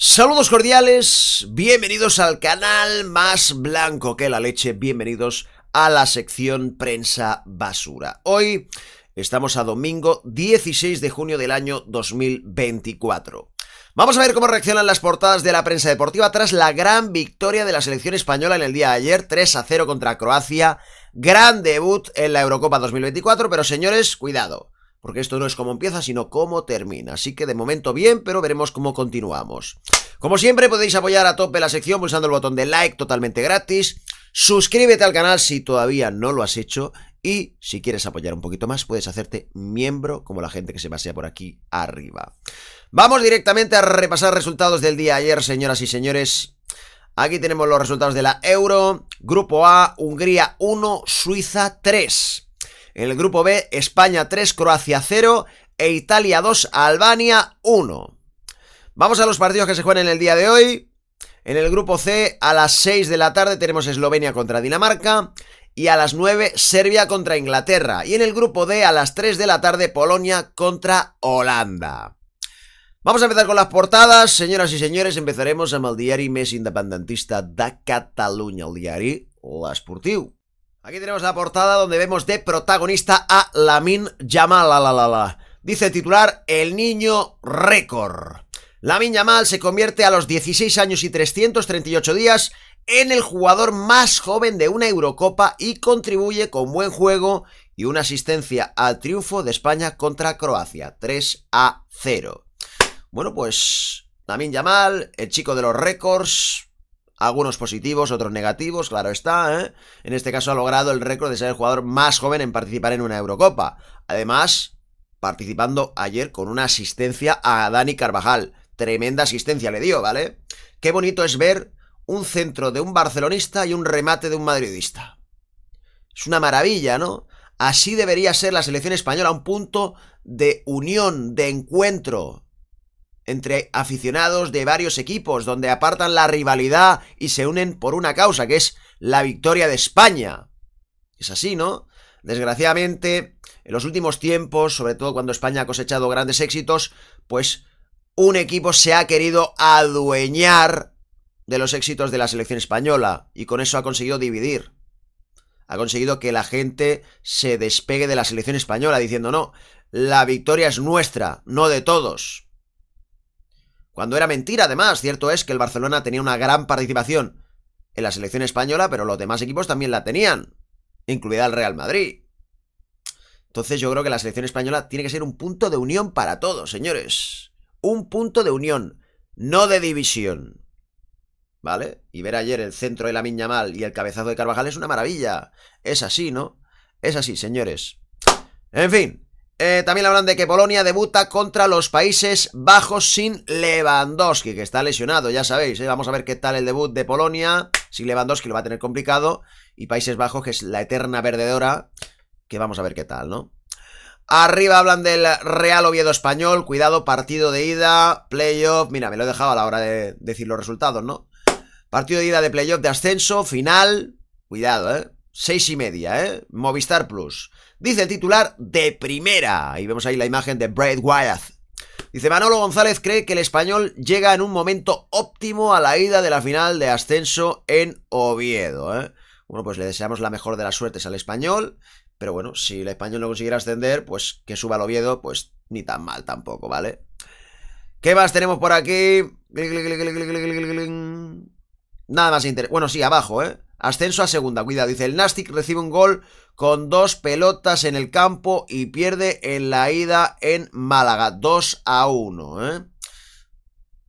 Saludos cordiales, bienvenidos al canal más blanco que la leche, bienvenidos a la sección prensa basura. Hoy estamos a domingo 16 de junio del año 2024. Vamos a ver cómo reaccionan las portadas de la prensa deportiva tras la gran victoria de la selección española en el día de ayer, 3 a 0 contra Croacia. Gran debut en la Eurocopa 2024, pero señores, cuidado porque esto no es cómo empieza, sino cómo termina. Así que de momento bien, pero veremos cómo continuamos. Como siempre podéis apoyar a tope la sección pulsando el botón de like totalmente gratis. Suscríbete al canal si todavía no lo has hecho. Y si quieres apoyar un poquito más, puedes hacerte miembro como la gente que se pasea por aquí arriba. Vamos directamente a repasar resultados del día ayer, señoras y señores. Aquí tenemos los resultados de la Euro. Grupo A, Hungría 1, Suiza 3. En el grupo B, España 3, Croacia 0 e Italia 2, Albania 1. Vamos a los partidos que se juegan en el día de hoy. En el grupo C, a las 6 de la tarde tenemos Eslovenia contra Dinamarca y a las 9 Serbia contra Inglaterra. Y en el grupo D, a las 3 de la tarde, Polonia contra Holanda. Vamos a empezar con las portadas. Señoras y señores, empezaremos a el diari independentista de Catalunya, el diari L'Esportiu. Aquí tenemos la portada donde vemos de protagonista a Lamin Yamal. la, Dice el titular El niño récord. Lamin Yamal se convierte a los 16 años y 338 días en el jugador más joven de una Eurocopa y contribuye con buen juego y una asistencia al triunfo de España contra Croacia, 3 a 0. Bueno, pues Lamin Yamal, el chico de los récords, algunos positivos, otros negativos, claro está, ¿eh? En este caso ha logrado el récord de ser el jugador más joven en participar en una Eurocopa. Además, participando ayer con una asistencia a Dani Carvajal. Tremenda asistencia le dio, ¿vale? Qué bonito es ver un centro de un barcelonista y un remate de un madridista. Es una maravilla, ¿no? Así debería ser la selección española, un punto de unión, de encuentro, entre aficionados de varios equipos, donde apartan la rivalidad y se unen por una causa, que es la victoria de España. Es así, ¿no? Desgraciadamente, en los últimos tiempos, sobre todo cuando España ha cosechado grandes éxitos, pues un equipo se ha querido adueñar de los éxitos de la selección española y con eso ha conseguido dividir. Ha conseguido que la gente se despegue de la selección española diciendo, no, la victoria es nuestra, no de todos. Cuando era mentira, además, cierto es que el Barcelona tenía una gran participación en la selección española, pero los demás equipos también la tenían, incluida el Real Madrid. Entonces yo creo que la selección española tiene que ser un punto de unión para todos, señores. Un punto de unión, no de división. ¿Vale? Y ver ayer el centro de la Miña Mal y el cabezazo de Carvajal es una maravilla. Es así, ¿no? Es así, señores. En fin, eh, también hablan de que Polonia debuta contra los Países Bajos sin Lewandowski, que está lesionado, ya sabéis. Eh. Vamos a ver qué tal el debut de Polonia. Sin Lewandowski lo va a tener complicado. Y Países Bajos, que es la eterna perdedora, que vamos a ver qué tal, ¿no? Arriba hablan del Real Oviedo Español. Cuidado, partido de ida, playoff. Mira, me lo he dejado a la hora de decir los resultados, ¿no? Partido de ida de playoff de ascenso, final. Cuidado, ¿eh? Seis y media, ¿eh? Movistar Plus. Dice el titular de primera. Y vemos ahí la imagen de Brad Wyatt. Dice Manolo González cree que el español llega en un momento óptimo a la ida de la final de ascenso en Oviedo. ¿eh? Bueno, pues le deseamos la mejor de las suertes al español. Pero bueno, si el español no consiguiera ascender, pues que suba al Oviedo, pues ni tan mal tampoco, ¿vale? ¿Qué más tenemos por aquí? Nada más interés. Bueno, sí, abajo, ¿eh? Ascenso a segunda, cuidado. Dice, el Nastic recibe un gol con dos pelotas en el campo y pierde en la ida en Málaga. 2 a 1, ¿eh?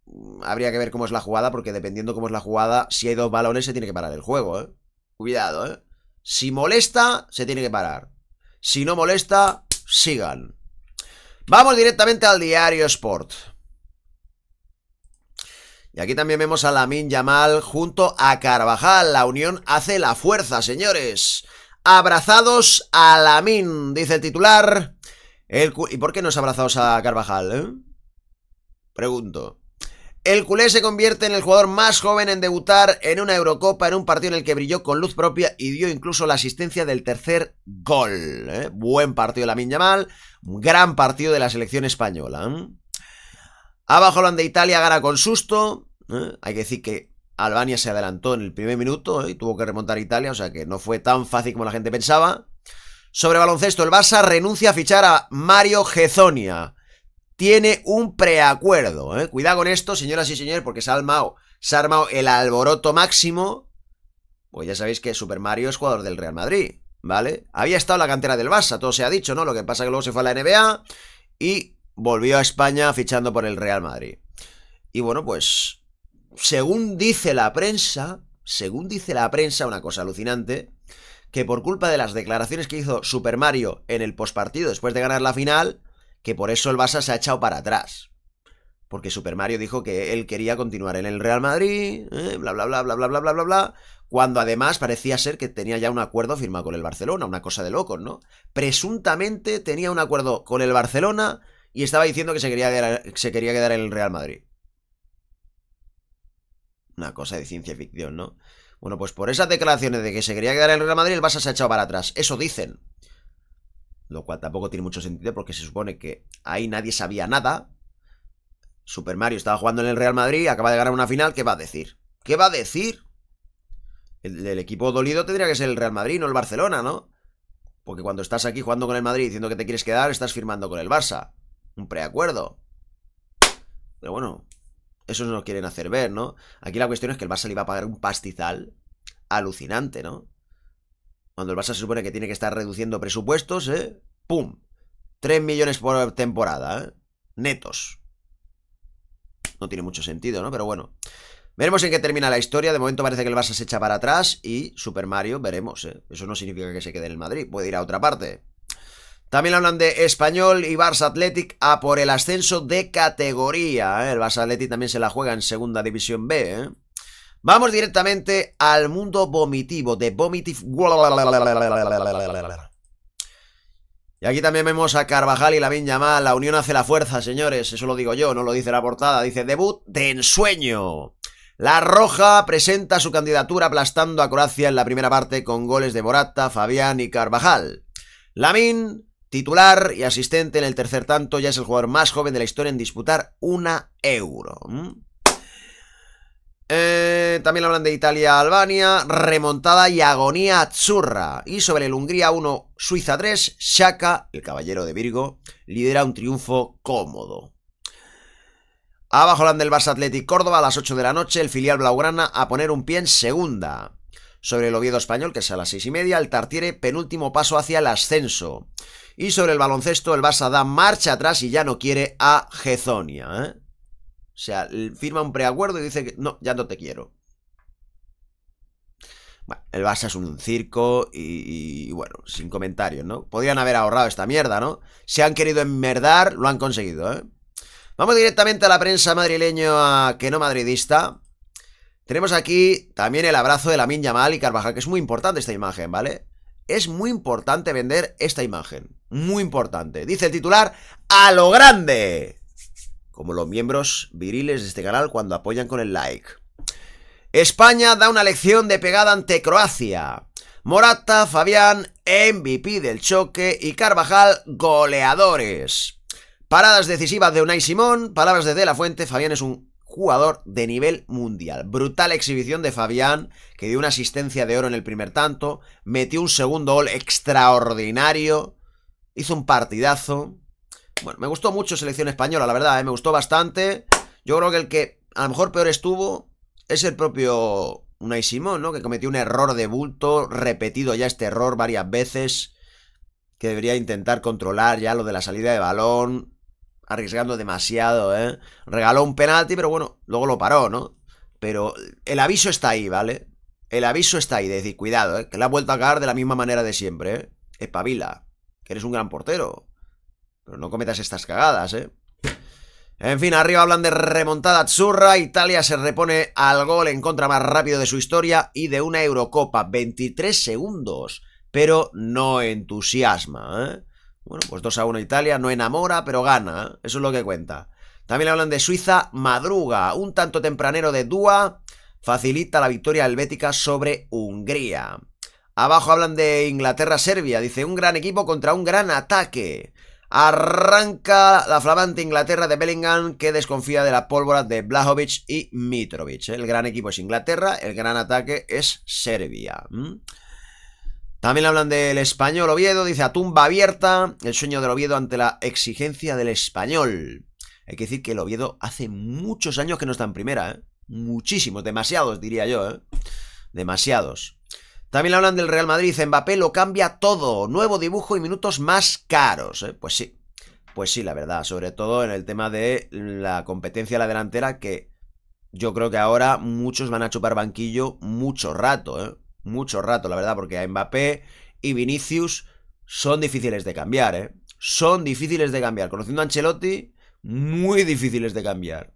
mm, Habría que ver cómo es la jugada, porque dependiendo cómo es la jugada, si hay dos balones se tiene que parar el juego, ¿eh? Cuidado, ¿eh? Si molesta, se tiene que parar. Si no molesta, sigan. Vamos directamente al diario Sport. Y aquí también vemos a Lamin Yamal junto a Carvajal. La unión hace la fuerza, señores. Abrazados a Lamin, dice el titular. ¿Y por qué no es abrazados a Carvajal? Eh? Pregunto. El culé se convierte en el jugador más joven en debutar en una Eurocopa, en un partido en el que brilló con luz propia y dio incluso la asistencia del tercer gol. Eh. Buen partido de Lamin Yamal, gran partido de la selección española. ¿eh? Abajo de Italia gana con susto. ¿eh? Hay que decir que Albania se adelantó en el primer minuto ¿eh? y tuvo que remontar a Italia, o sea que no fue tan fácil como la gente pensaba. Sobre baloncesto, el Barça renuncia a fichar a Mario Gezonia. Tiene un preacuerdo. ¿eh? Cuidado con esto, señoras y señores, porque se ha, armado, el alboroto máximo. Pues ya sabéis que Super Mario es jugador del Real Madrid, ¿vale? Había estado en la cantera del Barça, todo se ha dicho, ¿no? Lo que pasa es que luego se fue a la NBA y volvió a España fichando por el Real Madrid. Y bueno, pues, según dice la prensa, según dice la prensa, una cosa alucinante, que por culpa de las declaraciones que hizo Super Mario en el pospartido después de ganar la final, que por eso el Barça se ha echado para atrás. Porque Super Mario dijo que él quería continuar en el Real Madrid, bla, eh, bla, bla, bla, bla, bla, bla, bla, bla, cuando además parecía ser que tenía ya un acuerdo firmado con el Barcelona, una cosa de locos, ¿no? Presuntamente tenía un acuerdo con el Barcelona y estaba diciendo que se quería, quedar, se quería quedar en el Real Madrid. Una cosa de ciencia ficción, ¿no? Bueno, pues por esas declaraciones de que se quería quedar en el Real Madrid, el Barça se ha echado para atrás. Eso dicen. Lo cual tampoco tiene mucho sentido porque se supone que ahí nadie sabía nada. Super Mario estaba jugando en el Real Madrid, acaba de ganar una final, ¿qué va a decir? ¿Qué va a decir? El, el equipo dolido tendría que ser el Real Madrid, no el Barcelona, ¿no? Porque cuando estás aquí jugando con el Madrid diciendo que te quieres quedar, estás firmando con el Barça un preacuerdo. Pero bueno, eso no lo quieren hacer ver, ¿no? Aquí la cuestión es que el Barça le iba a pagar un pastizal alucinante, ¿no? Cuando el Barça se supone que tiene que estar reduciendo presupuestos, ¿eh? ¡Pum! 3 millones por temporada, ¿eh? Netos. No tiene mucho sentido, ¿no? Pero bueno. Veremos en qué termina la historia. De momento parece que el Barça se echa para atrás y Super Mario veremos. ¿eh? Eso no significa que se quede en el Madrid. Puede ir a otra parte. También hablan de Español y Barça Athletic a por el ascenso de categoría. El Barça Athletic también se la juega en Segunda División B. ¿eh? Vamos directamente al mundo vomitivo, de Vomitif... Y aquí también vemos a Carvajal y Lamin llamada. La unión hace la fuerza, señores. Eso lo digo yo, no lo dice la portada. Dice debut de ensueño. La Roja presenta su candidatura aplastando a Croacia en la primera parte con goles de Borata, Fabián y Carvajal. Lamin Titular y asistente en el tercer tanto, ya es el jugador más joven de la historia en disputar una euro. Eh, también hablan de Italia-Albania, remontada y agonía churra. Y sobre el Hungría 1, Suiza 3, Shaka, el caballero de Virgo, lidera un triunfo cómodo. Abajo hablan del Barça Athletic Córdoba a las 8 de la noche, el filial Blaugrana a poner un pie en segunda sobre el Oviedo Español, que es a las seis y media, el Tartiere penúltimo paso hacia el ascenso. Y sobre el baloncesto, el Barça da marcha atrás y ya no quiere a Gezonia. ¿eh? O sea, firma un preacuerdo y dice que no, ya no te quiero. Bueno, el Barça es un circo y, bueno, sin comentarios, ¿no? Podrían haber ahorrado esta mierda, ¿no? Se han querido enmerdar, lo han conseguido, ¿eh? Vamos directamente a la prensa madrileña que no madridista. Tenemos aquí también el abrazo de la Yamal y Carvajal, que es muy importante esta imagen, ¿vale? Es muy importante vender esta imagen. Muy importante. Dice el titular, a lo grande. Como los miembros viriles de este canal cuando apoyan con el like. España da una lección de pegada ante Croacia. Morata, Fabián, MVP del choque y Carvajal, goleadores. Paradas decisivas de Unai Simón, palabras de De La Fuente, Fabián es un jugador de nivel mundial. Brutal exhibición de Fabián, que dio una asistencia de oro en el primer tanto, metió un segundo gol extraordinario, hizo un partidazo. Bueno, me gustó mucho selección española, la verdad, ¿eh? me gustó bastante. Yo creo que el que a lo mejor peor estuvo es el propio Unai Simón, ¿no? Que cometió un error de bulto, repetido ya este error varias veces, que debería intentar controlar ya lo de la salida de balón, arriesgando demasiado, ¿eh? Regaló un penalti, pero bueno, luego lo paró, ¿no? Pero el aviso está ahí, ¿vale? El aviso está ahí, de decir, cuidado, ¿eh? Que la ha vuelto a cagar de la misma manera de siempre, ¿eh? Espabila, que eres un gran portero. Pero no cometas estas cagadas, ¿eh? En fin, arriba hablan de remontada zurra. Italia se repone al gol en contra más rápido de su historia y de una Eurocopa. 23 segundos. Pero no entusiasma, ¿eh? Bueno, pues 2 a 1 Italia, no enamora, pero gana, ¿eh? eso es lo que cuenta. También hablan de Suiza, madruga, un tanto tempranero de Dúa, facilita la victoria helvética sobre Hungría. Abajo hablan de Inglaterra-Serbia, dice un gran equipo contra un gran ataque. Arranca la flamante Inglaterra de Bellingham que desconfía de la pólvora de Blajovic y Mitrovic. El gran equipo es Inglaterra, el gran ataque es Serbia. También hablan del español Oviedo, dice a tumba abierta, el sueño del Oviedo ante la exigencia del español. Hay que decir que el Oviedo hace muchos años que no está en primera, ¿eh? Muchísimos, demasiados diría yo, ¿eh? Demasiados. También hablan del Real Madrid, Mbappé lo cambia todo, nuevo dibujo y minutos más caros, ¿eh? Pues sí, pues sí, la verdad, sobre todo en el tema de la competencia a la delantera que yo creo que ahora muchos van a chupar banquillo mucho rato, ¿eh? mucho rato, la verdad, porque a Mbappé y Vinicius son difíciles de cambiar, ¿eh? Son difíciles de cambiar. Conociendo a Ancelotti, muy difíciles de cambiar.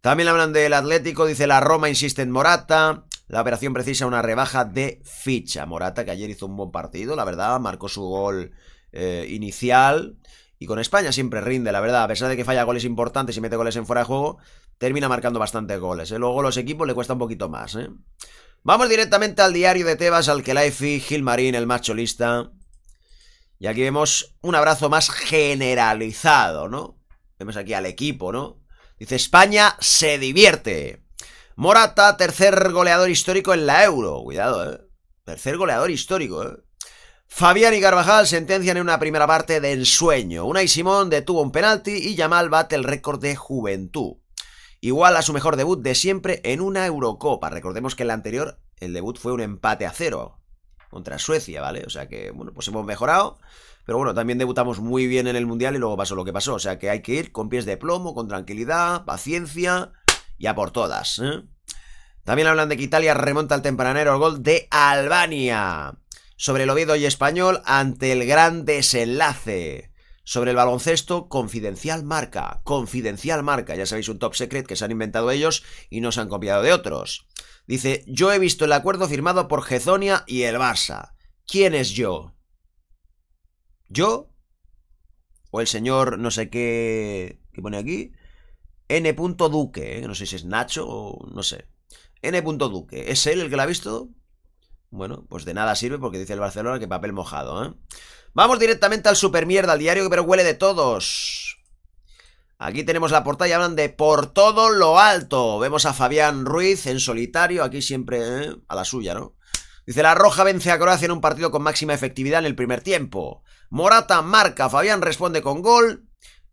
También hablan del Atlético, dice la Roma insiste en Morata. La operación precisa una rebaja de ficha. Morata, que ayer hizo un buen partido, la verdad, marcó su gol eh, inicial. Y con España siempre rinde, la verdad. A pesar de que falla goles importantes y mete goles en fuera de juego, termina marcando bastantes goles. ¿eh? Luego los equipos le cuesta un poquito más. ¿eh? Vamos directamente al diario de Tebas, al que Kelaifi, Gilmarín, el Macho Lista. Y aquí vemos un abrazo más generalizado, ¿no? Vemos aquí al equipo, ¿no? Dice, España se divierte. Morata, tercer goleador histórico en la Euro. Cuidado, ¿eh? Tercer goleador histórico, ¿eh? Fabián y Carvajal sentencian en una primera parte de ensueño. y Simón detuvo un penalti y Yamal bate el récord de juventud igual a su mejor debut de siempre en una Eurocopa. Recordemos que el anterior el debut fue un empate a cero contra Suecia, ¿vale? O sea que, bueno, pues hemos mejorado, pero bueno, también debutamos muy bien en el Mundial y luego pasó lo que pasó. O sea que hay que ir con pies de plomo, con tranquilidad, paciencia y a por todas. ¿eh? También hablan de que Italia remonta al tempranero gol de Albania. Sobre el Oviedo y Español ante el gran desenlace sobre el baloncesto, Confidencial Marca. Confidencial Marca, ya sabéis, un top secret que se han inventado ellos y no se han copiado de otros. Dice, yo he visto el acuerdo firmado por Gezonia y el Barça. ¿Quién es yo? ¿Yo? ¿O el señor no sé qué que pone aquí? N. Duque, ¿eh? no sé si es Nacho o no sé. N. Duque, ¿es él el que la ha visto? Bueno, pues de nada sirve porque dice el Barcelona que papel mojado, ¿eh? Vamos directamente al supermierda, al diario que pero huele de todos. Aquí tenemos la portada y hablan de por todo lo alto. Vemos a Fabián Ruiz en solitario, aquí siempre ¿eh? a la suya, ¿no? Dice, la Roja vence a Croacia en un partido con máxima efectividad en el primer tiempo. Morata marca, Fabián responde con gol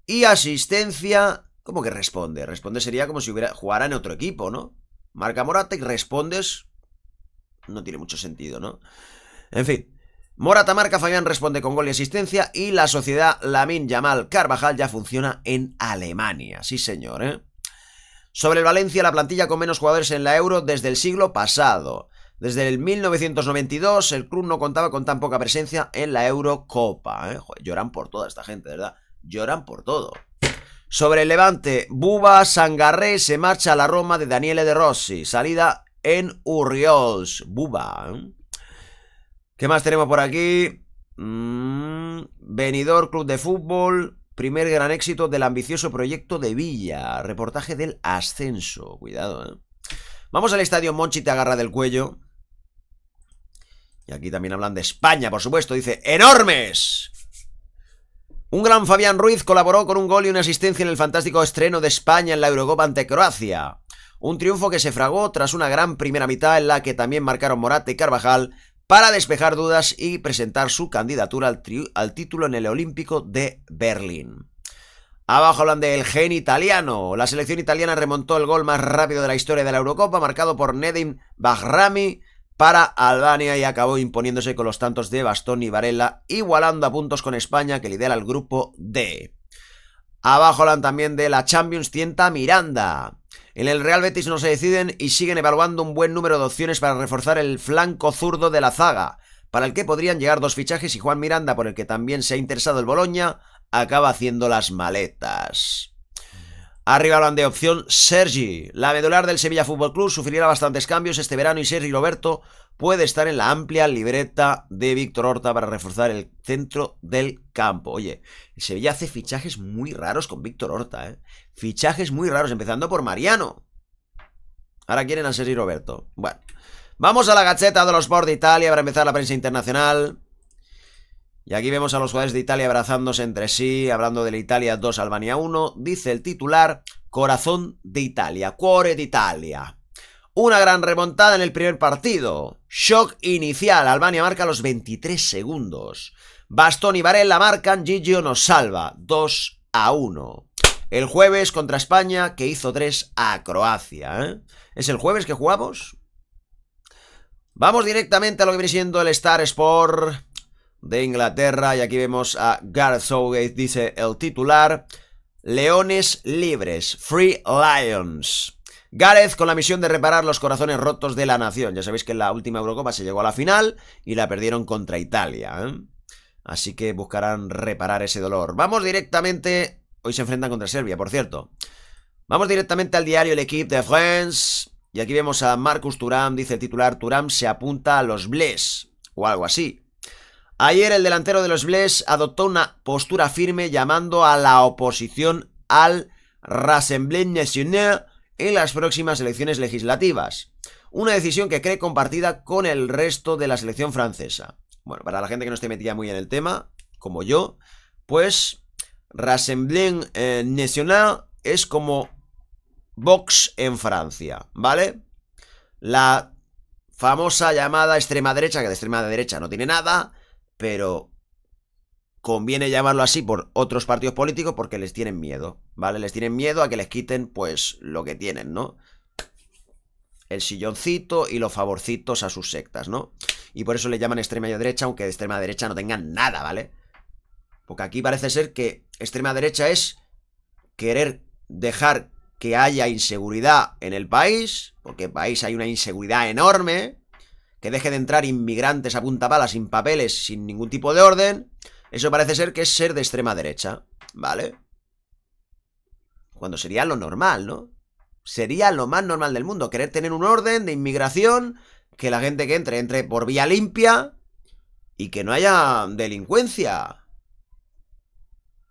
y asistencia. ¿Cómo que responde? Responde sería como si hubiera jugara en otro equipo, ¿no? Marca Morata y respondes no tiene mucho sentido, ¿no? En fin. Morata marca, Fabián responde con gol y asistencia y la sociedad Lamin Yamal Carvajal ya funciona en Alemania. Sí, señor, ¿eh? Sobre el Valencia, la plantilla con menos jugadores en la Euro desde el siglo pasado. Desde el 1992 el club no contaba con tan poca presencia en la Eurocopa. ¿eh? lloran por toda esta gente, ¿verdad? Lloran por todo. Sobre el Levante, Buba Sangarré se marcha a la Roma de Daniele De Rossi. Salida en Urriols, Buba. ¿eh? ¿Qué más tenemos por aquí? Mm, Venidor, Club de Fútbol, primer gran éxito del ambicioso proyecto de Villa, reportaje del ascenso, cuidado. ¿eh? Vamos al estadio Monchi te agarra del cuello. Y aquí también hablan de España, por supuesto, dice, enormes. Un gran Fabián Ruiz colaboró con un gol y una asistencia en el fantástico estreno de España en la Eurocopa ante Croacia. Un triunfo que se fragó tras una gran primera mitad en la que también marcaron Morata y Carvajal para despejar dudas y presentar su candidatura al, título en el Olímpico de Berlín. Abajo hablan del gen italiano. La selección italiana remontó el gol más rápido de la historia de la Eurocopa, marcado por Nedim Bahrami para Albania y acabó imponiéndose con los tantos de Bastón y Varela, igualando a puntos con España, que lidera el grupo D. Abajo hablan también de la Champions Tienta Miranda. En el Real Betis no se deciden y siguen evaluando un buen número de opciones para reforzar el flanco zurdo de la zaga, para el que podrían llegar dos fichajes y Juan Miranda, por el que también se ha interesado el Boloña, acaba haciendo las maletas. Arriba hablan de opción Sergi. La medular del Sevilla Fútbol Club sufrirá bastantes cambios este verano y Sergi Roberto puede estar en la amplia libreta de Víctor Horta para reforzar el centro del campo. Oye, el Sevilla hace fichajes muy raros con Víctor Horta, ¿eh? Fichajes muy raros, empezando por Mariano. Ahora quieren a Sergi Roberto. Bueno, vamos a la gacheta de los Sport de Italia para empezar la prensa internacional. Y aquí vemos a los jugadores de Italia abrazándose entre sí, hablando de la Italia 2, Albania 1. Dice el titular, corazón de Italia, cuore de Una gran remontada en el primer partido. Shock inicial, Albania marca los 23 segundos. Bastón y Varela marcan, Gigio nos salva, 2 a 1. El jueves contra España, que hizo 3 a Croacia. ¿eh? ¿Es el jueves que jugamos? Vamos directamente a lo que viene siendo el Star Sport de Inglaterra. Y aquí vemos a Gareth Southgate, dice el titular. Leones libres, Free Lions. Gareth con la misión de reparar los corazones rotos de la nación. Ya sabéis que en la última Eurocopa se llegó a la final y la perdieron contra Italia. ¿eh? Así que buscarán reparar ese dolor. Vamos directamente... Hoy se enfrentan contra Serbia, por cierto. Vamos directamente al diario El Equipe de France. Y aquí vemos a Marcus Turam, dice el titular, Turam se apunta a los Bles, o algo así. Ayer el delantero de los Blés adoptó una postura firme llamando a la oposición al Rassemblement National en las próximas elecciones legislativas. Una decisión que cree compartida con el resto de la selección francesa. Bueno, para la gente que no esté metida muy en el tema, como yo, pues Rassemblement eh, National es como Vox en Francia, ¿vale? La famosa llamada extrema derecha, que de extrema derecha no tiene nada, pero conviene llamarlo así por otros partidos políticos porque les tienen miedo, ¿vale? Les tienen miedo a que les quiten, pues, lo que tienen, ¿no? El silloncito y los favorcitos a sus sectas, ¿no? Y por eso le llaman extrema derecha, aunque de extrema derecha no tengan nada, ¿vale? Porque aquí parece ser que extrema derecha es querer dejar que haya inseguridad en el país, porque en el país hay una inseguridad enorme, que deje de entrar inmigrantes a punta sin papeles, sin ningún tipo de orden, eso parece ser que es ser de extrema derecha, ¿vale? Cuando sería lo normal, ¿no? Sería lo más normal del mundo, querer tener un orden de inmigración, que la gente que entre entre por vía limpia y que no haya delincuencia.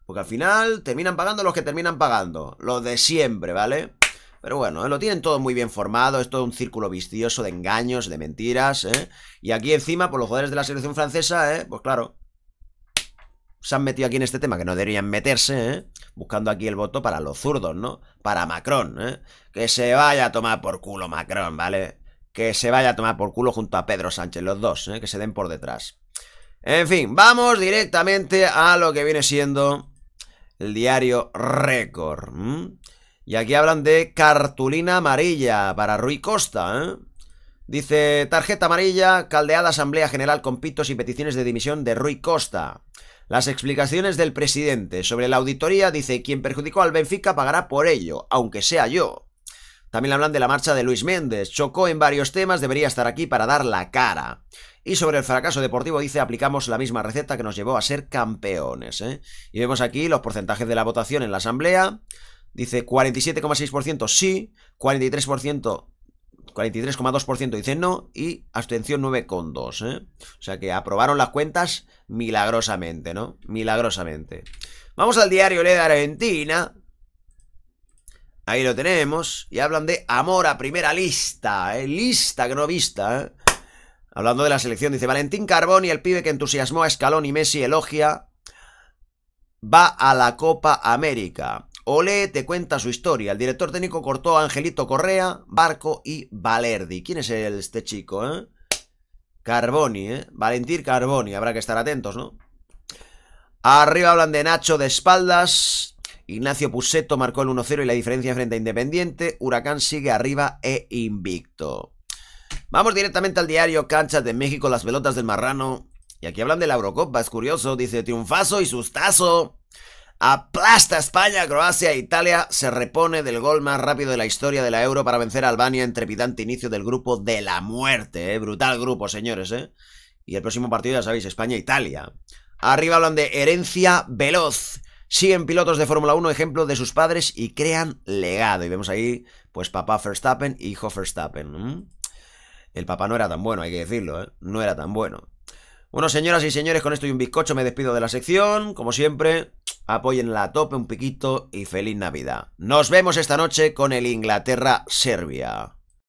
Porque al final terminan pagando los que terminan pagando, los de siempre, ¿vale? Pero bueno, lo tienen todo muy bien formado, es todo un círculo vicioso de engaños, de mentiras, ¿eh? Y aquí encima, por los jugadores de la selección francesa, ¿eh? Pues claro, se han metido aquí en este tema que no deberían meterse, ¿eh? buscando aquí el voto para los zurdos, ¿no? Para Macron, ¿eh? Que se vaya a tomar por culo Macron, ¿vale? Que se vaya a tomar por culo junto a Pedro Sánchez, los dos, ¿eh? que se den por detrás. En fin, vamos directamente a lo que viene siendo el diario Récord. Y aquí hablan de cartulina amarilla para Rui Costa, ¿eh? Dice, tarjeta amarilla, caldeada Asamblea General con pitos y peticiones de dimisión de Rui Costa. Las explicaciones del presidente sobre la auditoría dice, quien perjudicó al Benfica pagará por ello, aunque sea yo. También hablan de la marcha de Luis Méndez, chocó en varios temas, debería estar aquí para dar la cara. Y sobre el fracaso deportivo dice, aplicamos la misma receta que nos llevó a ser campeones. ¿eh? Y vemos aquí los porcentajes de la votación en la Asamblea dice 47,6% sí, 43%... 43,2% Dicen no y abstención 9,2%. ¿eh? O sea que aprobaron las cuentas milagrosamente, ¿no? Milagrosamente. Vamos al diario Le de Argentina. Ahí lo tenemos. Y hablan de amor a primera lista. ¿eh? Lista que no vista. ¿eh? Hablando de la selección, dice Valentín Carbón y el pibe que entusiasmó a Escalón y Messi, elogia. Va a la Copa América. Ole te cuenta su historia. El director técnico cortó a Angelito Correa, Barco y Valerdi. ¿Quién es este chico, eh? Carboni, ¿eh? Valentín Carboni. Habrá que estar atentos, ¿no? Arriba hablan de Nacho de espaldas. Ignacio Puseto marcó el 1-0 y la diferencia frente a Independiente. Huracán sigue arriba e invicto. Vamos directamente al diario Canchas de México, las pelotas del marrano. Y aquí hablan de la Eurocopa, es curioso. Dice triunfazo y sustazo. Aplasta España, Croacia e Italia. Se repone del gol más rápido de la historia de la Euro para vencer a Albania en inicio del grupo de la muerte. Eh. Brutal grupo, señores. Eh. Y el próximo partido, ya sabéis, España-Italia. E Arriba hablan de herencia veloz. Siguen pilotos de Fórmula 1 ejemplo de sus padres y crean legado. Y vemos ahí, pues papá Verstappen, hijo Verstappen. El papá no era tan bueno, hay que decirlo, ¿eh? No era tan bueno. Bueno, señoras y señores, con esto y un bizcocho me despido de la sección. Como siempre, Apoyen a tope un piquito y feliz Navidad. Nos vemos esta noche con el Inglaterra-Serbia.